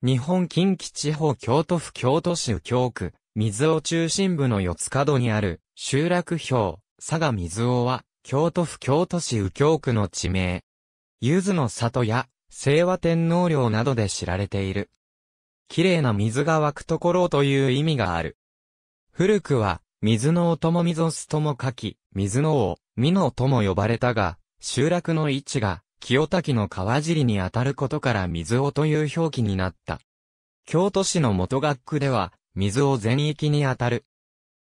日本近畿地方京都府京都市右京区、水尾中心部の四つ角にある、集落標、佐賀水尾は、京都府京都市右京区の地名。ゆずの里や、清和天皇陵などで知られている。綺麗な水が湧くところという意味がある。古くは、水の音もぞすとも書き、水の王、美のとも呼ばれたが、集落の位置が、清滝の川尻にあたることから水尾という表記になった。京都市の元学区では、水尾全域にあたる。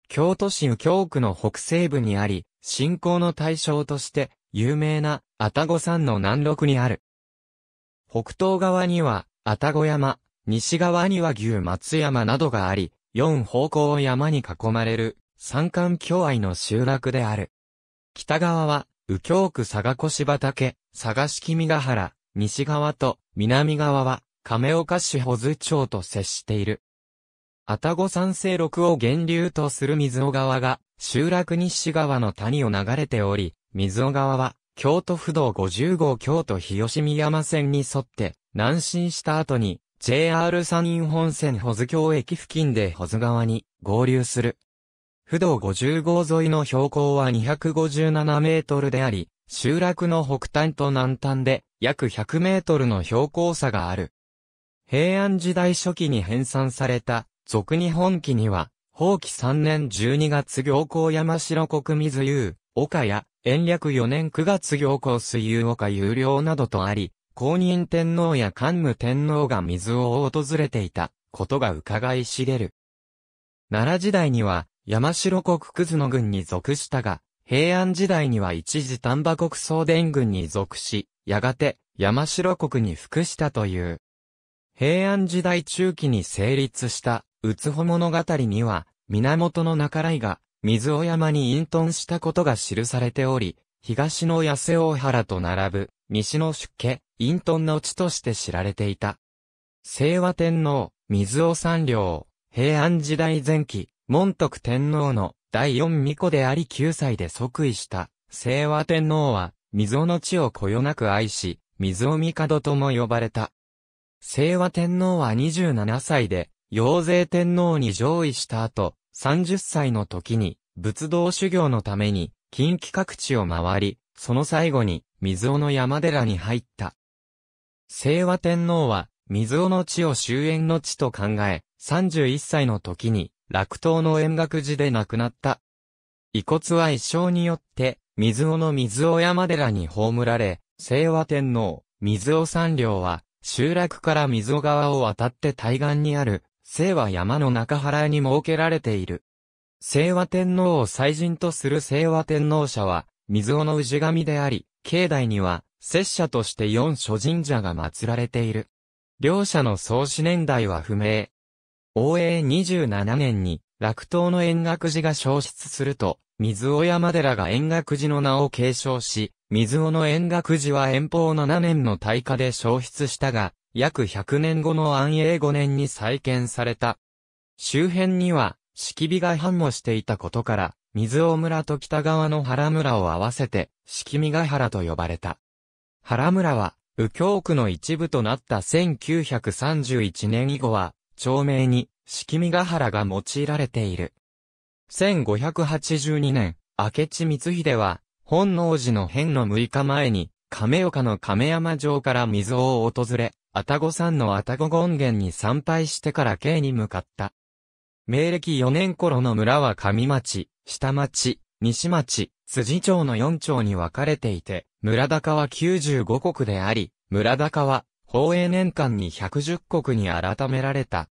京都市右京区の北西部にあり、信仰の対象として、有名な、愛宕山の南麓にある。北東側には、愛宕山、西側には牛松山などがあり、四方向を山に囲まれる、山間境愛の集落である。北側は、右京区佐賀越畑、佐賀市君ヶ原、西側と南側は、亀岡市保津町と接している。愛宕山西六を源流とする水尾川が、集落西側の谷を流れており、水尾川は、京都府道50号京都日吉見山線に沿って、南進した後に、JR 山陰本線保津京駅付近で保津川に合流する。不動50号沿いの標高は257メートルであり、集落の北端と南端で約100メートルの標高差がある。平安時代初期に編纂された、俗日本記には、法紀3年12月行幸山城国水遊、岡や、延暦4年9月行幸水遊岡有料などとあり、公認天皇や桓武天皇が水を訪れていたことが伺い知れる。奈良時代には、山城国葛の軍に属したが、平安時代には一時丹波国総伝軍に属し、やがて山城国に服したという。平安時代中期に成立した、うつほ物語には、源の中来が、水尾山に隠遁したことが記されており、東の痩瀬大原と並ぶ、西の出家、隠遁の地として知られていた。清和天皇、水尾三両、平安時代前期、門徳天皇の第四巫女であり九歳で即位した、清和天皇は、溝の地をこよなく愛し、溝帝とも呼ばれた。清和天皇は27歳で、陽勢天皇に上位した後、30歳の時に、仏道修行のために、近畿各地を回り、その最後に、水尾の山寺に入った。清和天皇は、水尾の地を終焉の地と考え、31歳の時に、落刀の円覚寺で亡くなった。遺骨は一生によって、水尾の水尾山寺に葬られ、清和天皇、水尾三両は、集落から水尾川を渡って対岸にある、清和山の中原に設けられている。清和天皇を祭神とする清和天皇社は、水尾の氏神であり、境内には、拙者として四諸神社が祀られている。両者の創始年代は不明、応永27年に、落東の円覚寺が消失すると、水尾山寺が円覚寺の名を継承し、水尾の円覚寺は遠方7年の大火で消失したが、約100年後の安永5年に再建された。周辺には、敷火が繁茂していたことから、水尾村と北側の原村を合わせて、敷見ヶ原と呼ばれた。原村は、右京区の一部となった1931年以後は、町名に、式見ヶ原が用いられている。1582年、明智光秀は、本能寺の変の6日前に、亀岡の亀山城から水を訪れ、たご山のたご権現に参拝してから京に向かった。明暦4年頃の村は上町、下町、西町、辻町の4町に分かれていて、村高は95国であり、村高は、宝永年間に110国に改められた。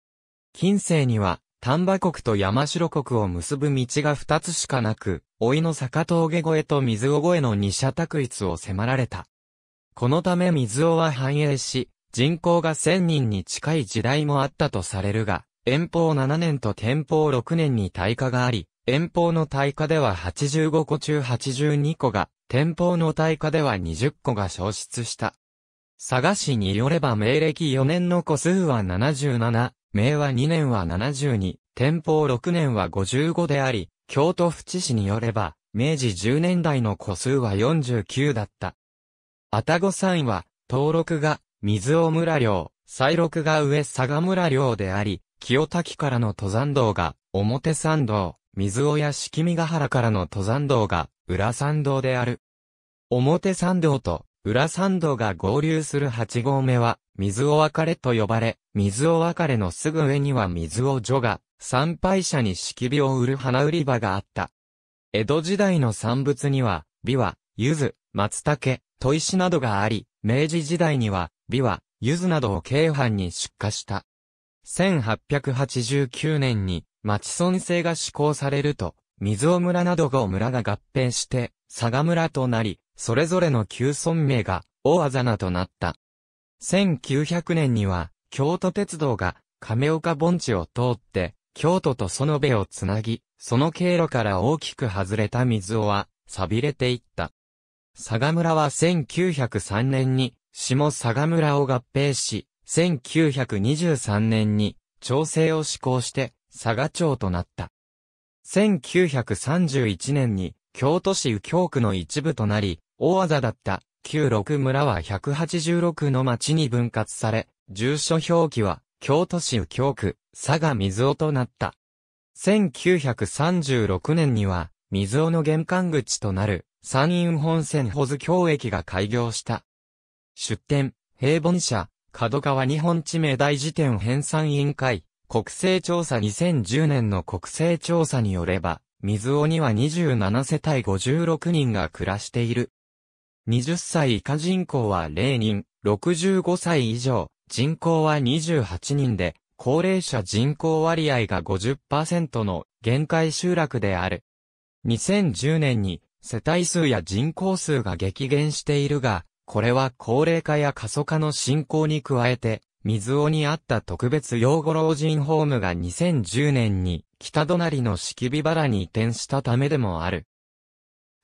近世には、丹波国と山城国を結ぶ道が二つしかなく、老いの坂峠越えと水尾越えの二者択一を迫られた。このため水尾は繁栄し、人口が千人に近い時代もあったとされるが、遠方7年と天保6年に大火があり、遠方の大火では85個中82個が、天保の大火では20個が消失した。佐賀市によれば明暦4年の個数は77、明和2年は72、天保6年は55であり、京都府知事によれば、明治10年代の個数は49だった。愛宕山は、登録が、水尾村領、再録が上佐賀村領であり、清滝からの登山道が、表参道、水尾や敷見ヶ原からの登山道が、裏参道である。表参道と裏参道が合流する8合目は、水尾別れと呼ばれ、水尾別れのすぐ上には水尾女が、参拝者に敷火を売る花売り場があった。江戸時代の産物には、美は、柚子、松茸、砥石などがあり、明治時代には、美は、柚子などを京阪に出荷した。1889年に、町村制が施行されると、水尾村などが村が合併して、佐賀村となり、それぞれの旧村名が大あざなとなった。1900年には、京都鉄道が亀岡盆地を通って、京都と園部をつなぎ、その経路から大きく外れた水尾は、錆びれていった。佐賀村は1903年に、下佐賀村を合併し、1923年に、調整を施行して、佐賀町となった。1931年に、京都市右京区の一部となり、大技だった旧六村は186の町に分割され、住所表記は京都市右京区、佐賀水尾となった。1936年には、水尾の玄関口となる山陰本線保津京駅が開業した。出店、平凡社、角川日本地名大辞典編纂委員会、国勢調査2010年の国勢調査によれば、水尾には27世帯56人が暮らしている。20歳以下人口は0人、65歳以上、人口は28人で、高齢者人口割合が50%の限界集落である。2010年に世帯数や人口数が激減しているが、これは高齢化や過疎化の進行に加えて、水尾にあった特別養護老人ホームが2010年に北隣の敷火原に移転したためでもある。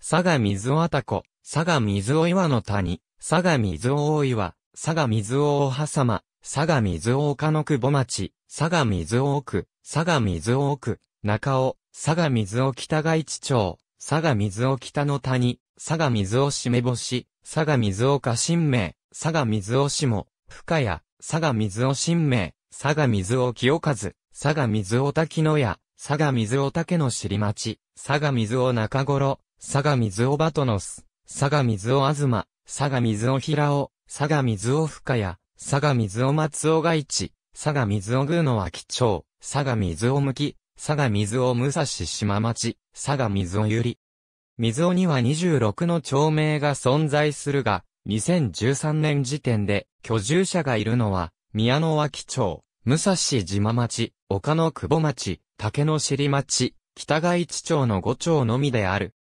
佐賀水尾あたこ、佐賀水尾岩の谷、佐賀水尾大岩、佐賀水尾大狭間、佐賀水尾岡の久保町、佐賀水尾奥、佐賀水尾奥、中尾、佐賀水尾北外地町、佐賀水尾北の谷、佐賀水尾締め星、佐賀水尾家新名、佐賀水尾下、深谷、佐賀水尾新名、佐賀水尾清和、佐賀水尾滝野屋、佐賀水尾竹の尻町、佐賀水尾中頃、佐賀水尾バトノス。佐賀水尾東、佐賀水尾平尾、佐賀水尾深谷、佐賀水尾松尾外地、佐賀水尾宮の脇町、佐賀水尾向き、佐賀水尾武蔵島町、佐賀水尾ゆり。水尾には26の町名が存在するが、2013年時点で居住者がいるのは、宮の脇町、武蔵島町、丘の久保町、竹の尻町、北外地町の5町のみである。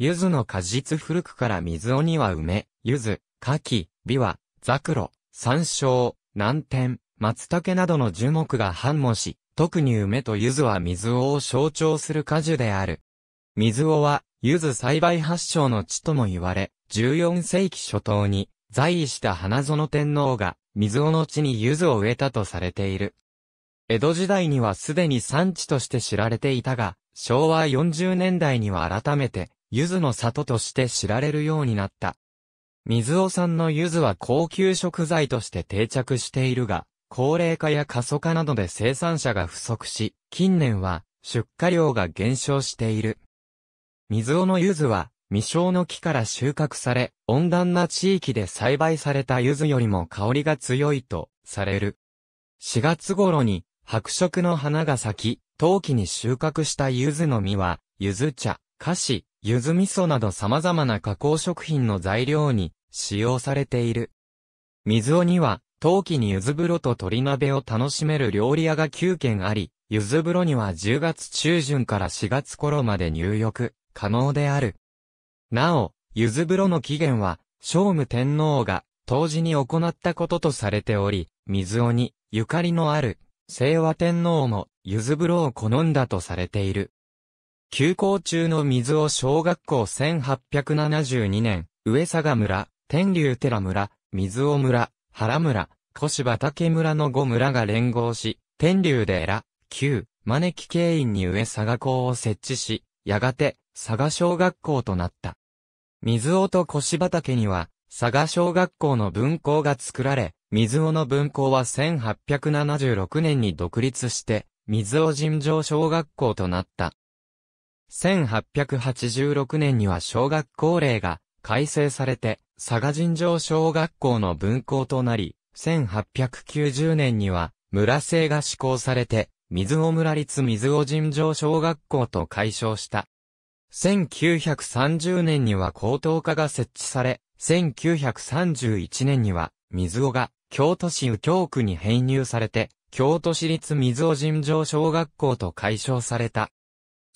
柚子の果実古くから水尾には梅、柚子、柿、美ワ、ザクロ、山椒、南天、松茸などの樹木が繁茂し、特に梅と柚子は水尾を象徴する果樹である。水尾は、柚子栽培発祥の地とも言われ、14世紀初頭に、在位した花園天皇が、水尾の地に柚子を植えたとされている。江戸時代にはすでに産地として知られていたが、昭和40年代には改めて、ゆずの里として知られるようになった。水尾産のゆずは高級食材として定着しているが、高齢化や過疎化などで生産者が不足し、近年は出荷量が減少している。水尾の柚子は未生の木から収穫され、温暖な地域で栽培された柚子よりも香りが強いとされる。4月頃に白色の花が咲き、陶器に収穫した柚子の実は、柚子茶、菓子、ゆず味噌など様々な加工食品の材料に使用されている。水尾には、陶器にゆず風呂と鶏鍋を楽しめる料理屋が9軒あり、ゆず風呂には10月中旬から4月頃まで入浴可能である。なお、ゆず風呂の起源は、聖武天皇が当時に行ったこととされており、水尾にゆかりのある清和天皇もゆず風呂を好んだとされている。休校中の水尾小学校1872年、上佐村、天竜寺村、水尾村、原村、小芝竹村の5村が連合し、天竜寺、旧、招き経員に上佐賀校を設置し、やがて、佐賀小学校となった。水尾と小芝竹には、佐賀小学校の分校が作られ、水尾の分校は1876年に独立して、水尾尋常小学校となった。1886年には小学校令が改正されて、佐賀尋常小学校の分校となり、1890年には村制が施行されて、水尾村立水尾尋常小学校と解消した。1930年には高等科が設置され、1931年には水尾が京都市右京区に編入されて、京都市立水尾尋常小学校と解消された。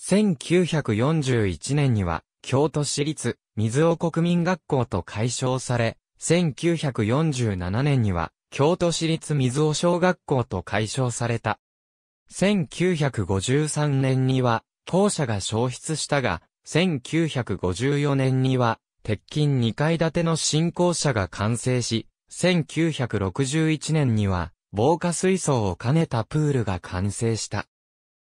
1941年には、京都市立、水尾国民学校と解消され、1947年には、京都市立水尾小学校と解消された。1953年には、校舎が消失したが、1954年には、鉄筋2階建ての新校舎が完成し、1961年には、防火水槽を兼ねたプールが完成した。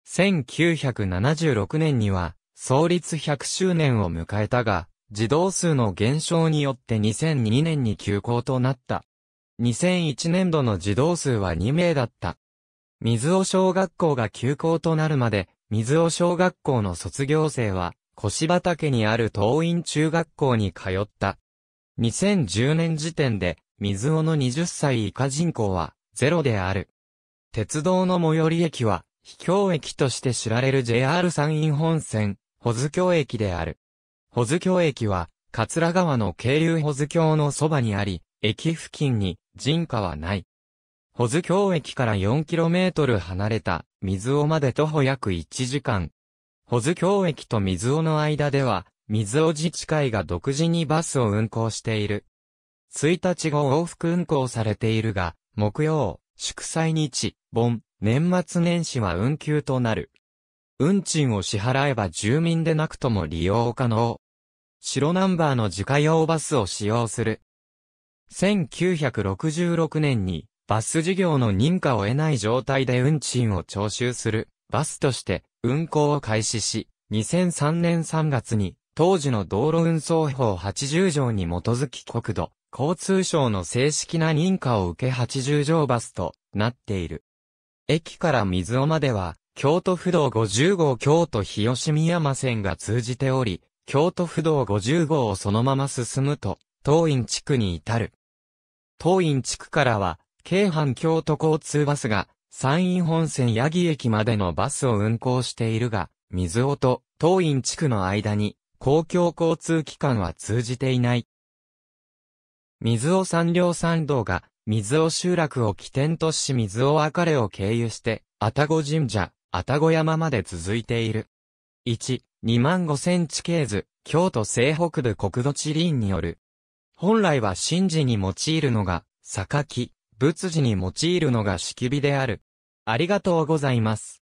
1976年には、創立100周年を迎えたが、児童数の減少によって2002年に休校となった。2001年度の児童数は2名だった。水尾小学校が休校となるまで、水尾小学校の卒業生は、越畑にある東院中学校に通った。2010年時点で、水尾の20歳以下人口は、ゼロである。鉄道の最寄り駅は、秘境駅として知られる JR 山陰本線、保津峡駅である。保津峡駅は、桂川の渓流保津峡のそばにあり、駅付近に人家はない。保津峡駅から 4km 離れた水尾まで徒歩約1時間。保津峡駅と水尾の間では、水尾自治会が独自にバスを運行している。1日後往復運行されているが、木曜、祝祭日、盆、年末年始は運休となる。運賃を支払えば住民でなくとも利用可能。白ナンバーの自家用バスを使用する。1966年にバス事業の認可を得ない状態で運賃を徴収するバスとして運行を開始し、2003年3月に当時の道路運送法80条に基づき国土、交通省の正式な認可を受け80条バスとなっている。駅から水尾までは、京都府道50号京都日吉宮山線が通じており、京都府道50号をそのまま進むと、東院地区に至る。東院地区からは、京阪京都交通バスが、山陰本線八木駅までのバスを運行しているが、水尾と東院地区の間に、公共交通機関は通じていない。水尾山稜山道が水尾集落を起点とし水尾別れを経由して、あたご神社、あたご山まで続いている。1、2万5千地形図、京都西北部国土地理院による。本来は神事に用いるのが、榊、仏事に用いるのが式火である。ありがとうございます。